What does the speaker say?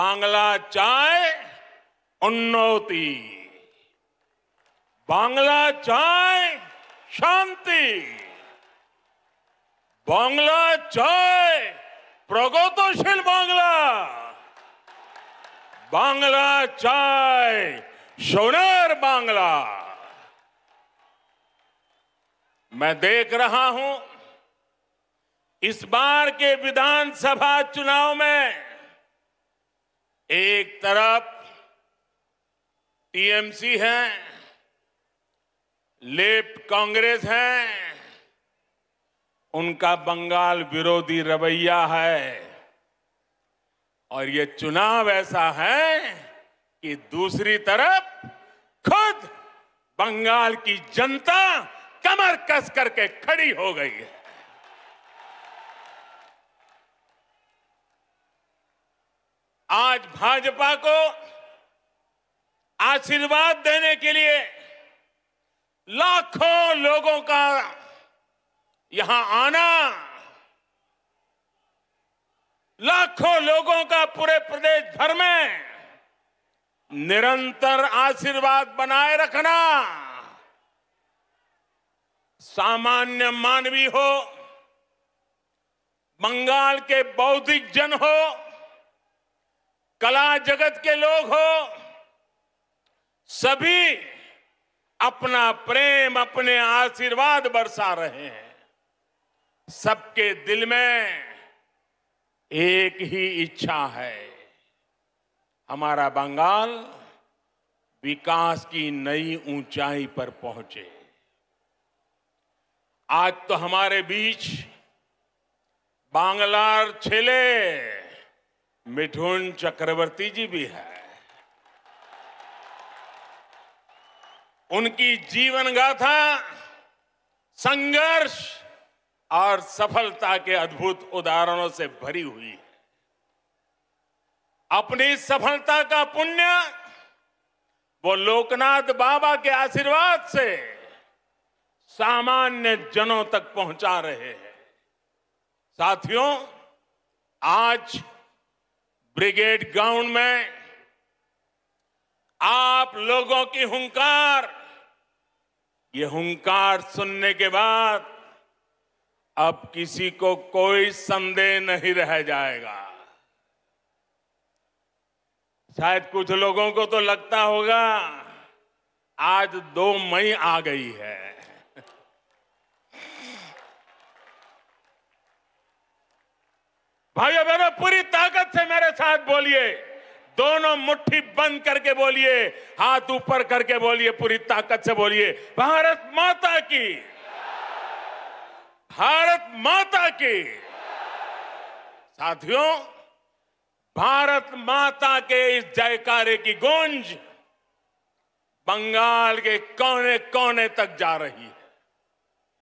बांग्ला चाय उन्नति बांग्ला चाय शांति बांग्ला चाय प्रगतिशील बांग्ला बांग्ला चाय सोनर बांग्ला मैं देख रहा हूं इस बार के विधानसभा चुनाव में एक तरफ टीएमसी है लेफ्ट कांग्रेस है उनका बंगाल विरोधी रवैया है और ये चुनाव ऐसा है कि दूसरी तरफ खुद बंगाल की जनता कमर कस करके खड़ी हो गई है आज भाजपा को आशीर्वाद देने के लिए लाखों लोगों का यहां आना लाखों लोगों का पूरे प्रदेश भर में निरंतर आशीर्वाद बनाए रखना सामान्य मानवी हो बंगाल के बौद्धिक जन हो कला जगत के लोग हो सभी अपना प्रेम अपने आशीर्वाद बरसा रहे हैं सबके दिल में एक ही इच्छा है हमारा बंगाल विकास की नई ऊंचाई पर पहुंचे आज तो हमारे बीच बांग्लार छेले मिठुन चक्रवर्ती जी भी है उनकी जीवन गाथा संघर्ष और सफलता के अद्भुत उदाहरणों से भरी हुई है अपनी सफलता का पुण्य वो लोकनाथ बाबा के आशीर्वाद से सामान्य जनों तक पहुंचा रहे हैं साथियों आज ब्रिगेड ग्राउंड में आप लोगों की हुंकार ये हुंकार सुनने के बाद अब किसी को कोई संदेह नहीं रह जाएगा शायद कुछ लोगों को तो लगता होगा आज दो मई आ गई है भाइयों बहनों पूरी ताकत से साथ बोलिए दोनों मुट्ठी बंद करके बोलिए हाथ ऊपर करके बोलिए पूरी ताकत से बोलिए भारत माता की भारत माता की साथियों भारत माता के इस जयकारे की गूंज बंगाल के कोने कोने तक जा रही है